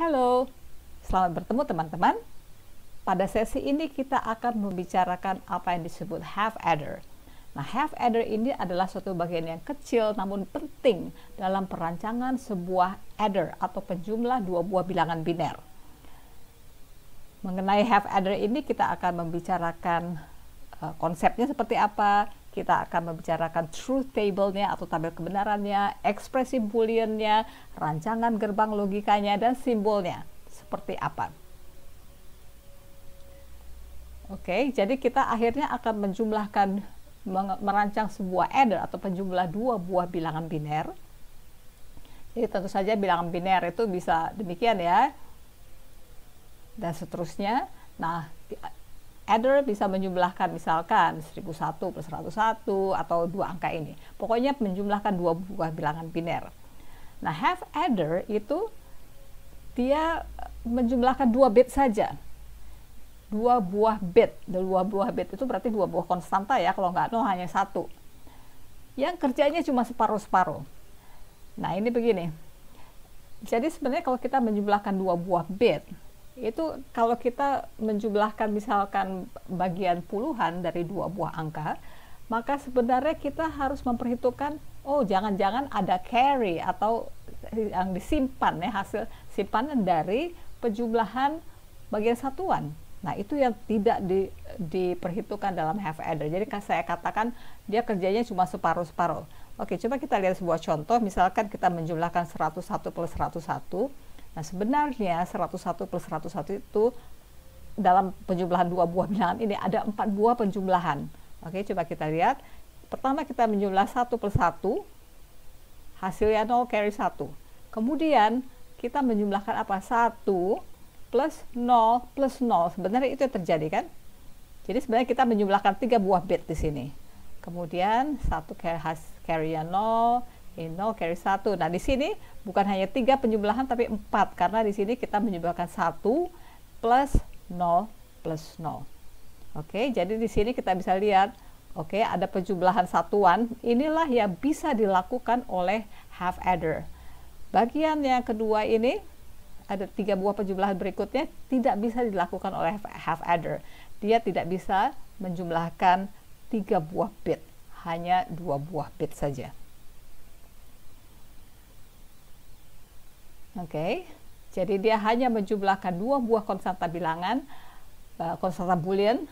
Halo, selamat bertemu teman-teman. Pada sesi ini kita akan membicarakan apa yang disebut half adder. Nah, half adder ini adalah suatu bagian yang kecil namun penting dalam perancangan sebuah adder atau penjumlah dua buah bilangan biner. Mengenai half adder ini kita akan membicarakan eh, konsepnya seperti apa, kita akan membicarakan truth table-nya atau tabel kebenarannya, ekspresi booleannya, rancangan gerbang logikanya, dan simbolnya. Seperti apa? Oke, jadi kita akhirnya akan menjumlahkan, merancang sebuah adder atau penjumlah dua buah bilangan biner. Jadi tentu saja bilangan biner itu bisa demikian ya, dan seterusnya. Nah, adder bisa menjumlahkan misalkan 1001 plus 101 atau dua angka ini. Pokoknya menjumlahkan dua buah bilangan biner. Nah, have adder itu dia menjumlahkan dua bit saja. Dua buah bit. Dua buah bit itu berarti dua buah konstanta ya, kalau nggak nol hanya satu. Yang kerjanya cuma separuh-separuh. Nah, ini begini. Jadi sebenarnya kalau kita menjumlahkan dua buah bit, itu kalau kita menjumlahkan misalkan bagian puluhan dari dua buah angka, maka sebenarnya kita harus memperhitungkan oh jangan-jangan ada carry atau yang disimpan ya hasil simpanan dari penjumlahan bagian satuan. Nah, itu yang tidak di, diperhitungkan dalam half adder. Jadi kan saya katakan dia kerjanya cuma separuh-separuh. Oke, coba kita lihat sebuah contoh. Misalkan kita menjumlahkan 101 plus 101 Nah sebenarnya 101 plus 101 itu dalam penjumlahan dua buah binaan ini ada empat buah penjumlahan. Oke, coba kita lihat. Pertama kita menjumlah 1 plus 1, hasilnya 0 carry 1. Kemudian kita menjumlahkan apa? 1 plus 0 plus 0. Sebenarnya itu yang terjadi kan? Jadi sebenarnya kita menjumlahkan tiga buah bit di sini. Kemudian 1 carry, carry 0, Ino 0 carry satu. Nah, di sini bukan hanya tiga penjumlahan tapi empat karena di sini kita menjumlahkan satu plus 0 plus 0. Oke, jadi di sini kita bisa lihat Oke, ada penjumlahan satuan. Inilah yang bisa dilakukan oleh half adder. Bagian yang kedua ini ada tiga buah penjumlahan berikutnya tidak bisa dilakukan oleh half adder. Dia tidak bisa menjumlahkan tiga buah bit, hanya dua buah bit saja. Oke. Okay. Jadi dia hanya menjumlahkan dua buah konstanta bilangan, eh, konstanta boolean,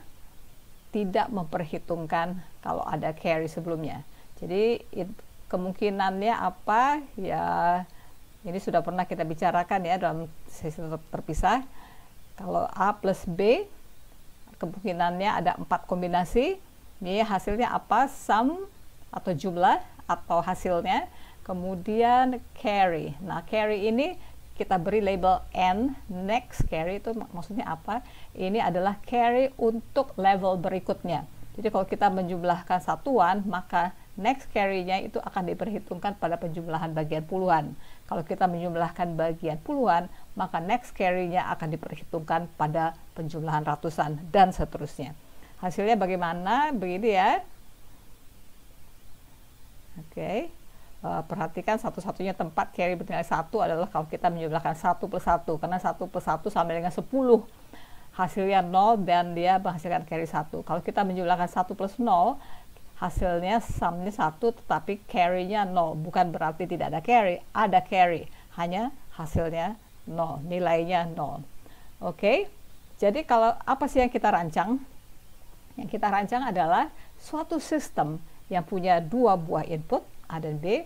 tidak memperhitungkan kalau ada carry sebelumnya. Jadi it, kemungkinannya apa ya ini sudah pernah kita bicarakan ya dalam sesi terpisah. Kalau A plus B kemungkinannya ada empat kombinasi. Ini hasilnya apa? Sum atau jumlah atau hasilnya kemudian carry nah carry ini kita beri label N, next carry itu maksudnya apa? Ini adalah carry untuk level berikutnya. Jadi kalau kita menjumlahkan satuan, maka next carry-nya itu akan diperhitungkan pada penjumlahan bagian puluhan. Kalau kita menjumlahkan bagian puluhan, maka next carry-nya akan diperhitungkan pada penjumlahan ratusan dan seterusnya. Hasilnya bagaimana? Begini ya. Oke. Okay. Eh, perhatikan satu-satunya tempat carry bernilai satu adalah kalau kita menjumlahkan satu plus satu karena satu plus satu sampai dengan sepuluh hasilnya nol dan dia menghasilkan carry satu. Kalau kita menjumlahkan satu plus nol, hasilnya sumnya satu, tetapi carry-nya 0. Bukan berarti tidak ada carry, ada carry. Hanya hasilnya nol, nilainya nol. Oke, okay? jadi kalau apa sih yang kita rancang? Yang kita rancang adalah suatu sistem yang punya dua buah input, A dan B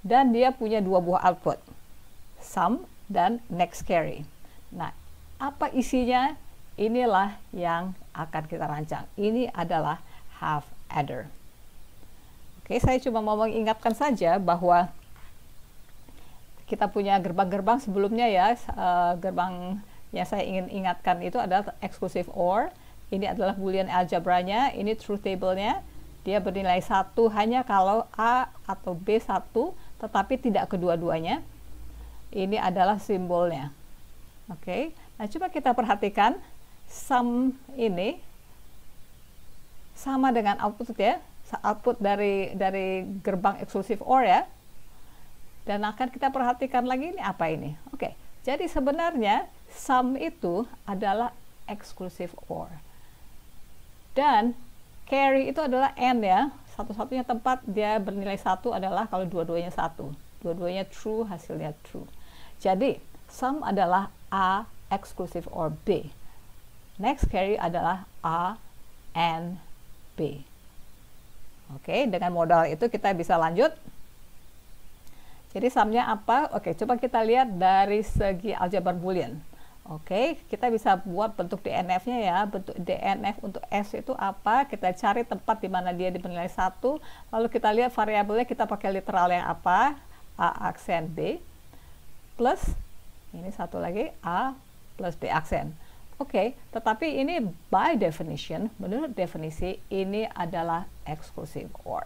dan dia punya dua buah output sum dan next carry. Nah, apa isinya? Inilah yang akan kita rancang. Ini adalah half adder. Oke, saya cuma mau mengingatkan saja bahwa kita punya gerbang-gerbang sebelumnya ya, eh, gerbang yang saya ingin ingatkan itu adalah exclusive OR. Ini adalah boolean algebra-nya. ini truth table-nya, dia bernilai satu hanya kalau A atau B satu, tetapi tidak kedua-duanya. Ini adalah simbolnya. Oke, okay. nah coba kita perhatikan sum ini sama dengan output ya, output dari dari gerbang eksklusif OR ya. Dan akan kita perhatikan lagi ini apa ini. Oke, okay. jadi sebenarnya sum itu adalah eksklusif OR. Dan carry itu adalah n ya satu-satunya tempat dia bernilai satu adalah kalau dua-duanya satu dua-duanya true hasilnya true jadi sum adalah a exclusive or b next carry adalah a and b oke okay, dengan modal itu kita bisa lanjut jadi sumnya apa oke okay, coba kita lihat dari segi aljabar boolean Oke, okay, kita bisa buat bentuk DNF-nya ya. Bentuk DNF untuk S itu apa? Kita cari tempat di mana dia dipenilai satu. Lalu kita lihat variabelnya kita pakai literal yang apa? A aksen B plus ini satu lagi A plus B aksen. Oke, okay, tetapi ini by definition, menurut definisi ini adalah exclusive OR.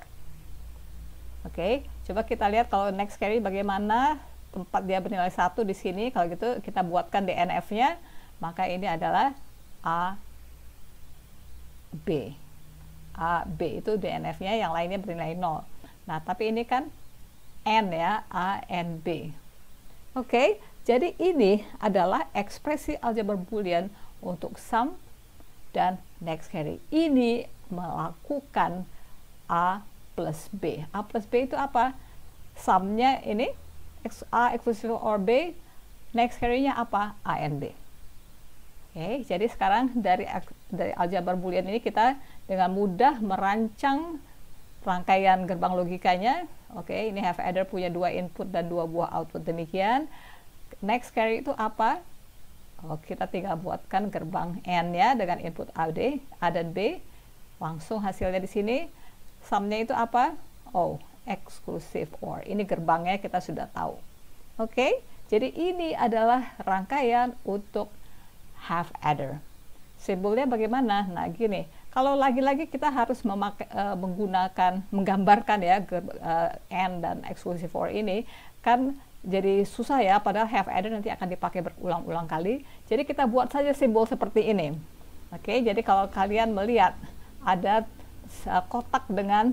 Oke, okay, coba kita lihat kalau next carry bagaimana tempat dia bernilai satu di sini kalau gitu kita buatkan DNF-nya maka ini adalah A B A B itu DNF-nya yang lainnya bernilai 0 nah tapi ini kan N ya A N B oke jadi ini adalah ekspresi aljabar boolean untuk sum dan next carry ini melakukan A plus B A plus B itu apa? sumnya ini X, A exclusive OR B, next carry-nya apa? A and B. Oke, okay, jadi sekarang dari dari aljabar boolean ini kita dengan mudah merancang rangkaian gerbang logikanya. Oke, okay, ini have adder punya dua input dan dua buah output demikian. Next carry itu apa? Oh, kita tinggal buatkan gerbang N ya dengan input A, D, A dan B. Langsung hasilnya di sini. Sumnya itu apa? O exclusive OR. Ini gerbangnya kita sudah tahu. Oke, okay? jadi ini adalah rangkaian untuk have adder. Simbolnya bagaimana? Nah, gini. Kalau lagi-lagi kita harus memakai, uh, menggunakan, menggambarkan ya uh, eh, and dan exclusive OR ini, kan jadi susah ya. Padahal have adder nanti akan dipakai berulang-ulang kali. Jadi kita buat saja simbol seperti ini. Oke, okay? jadi kalau kalian melihat ada eh, kotak dengan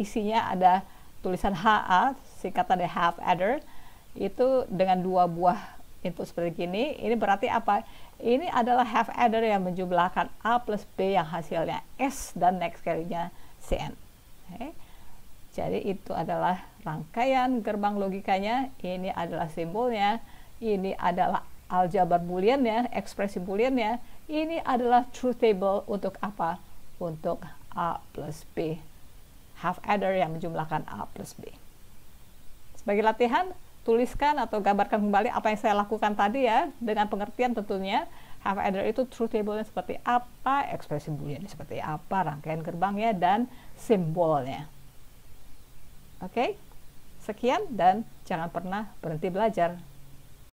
isinya ada tulisan HA singkatan dari half adder itu dengan dua buah input seperti gini ini berarti apa ini adalah half adder yang menjumlahkan A plus B yang hasilnya S dan next nya CN okay. jadi itu adalah rangkaian gerbang logikanya ini adalah simbolnya ini adalah aljabar booleannya ekspresi booleannya ini adalah truth table untuk apa untuk A plus B half adder yang menjumlahkan A plus B. Sebagai latihan, tuliskan atau gambarkan kembali apa yang saya lakukan tadi ya, dengan pengertian tentunya half adder itu truth table-nya seperti apa, ekspresi boolean seperti apa, rangkaian gerbangnya, dan simbolnya. Oke, okay? sekian dan jangan pernah berhenti belajar.